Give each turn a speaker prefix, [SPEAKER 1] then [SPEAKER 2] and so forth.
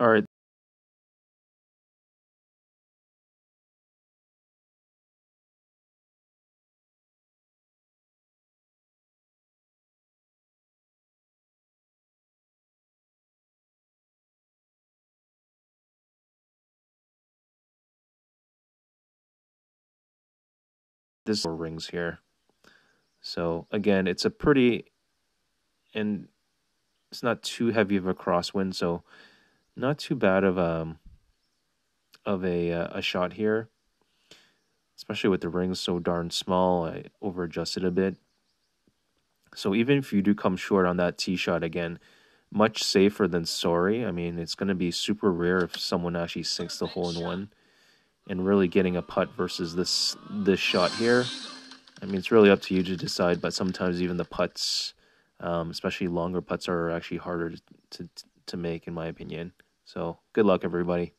[SPEAKER 1] All right.
[SPEAKER 2] this rings here.
[SPEAKER 3] So again, it's a pretty, and it's not too heavy
[SPEAKER 4] of a crosswind, so not too bad of a um, of a uh, a shot here, especially with the rings so darn small. I over adjusted a bit, so even if you do come short on that tee shot again, much safer than sorry. I mean, it's going to be super rare if someone actually sinks the hole in one, and really getting a putt versus this this shot here. I mean, it's really up to you to decide. But sometimes even the putts, um, especially longer putts, are actually harder to, to to make, in my opinion. So good luck, everybody.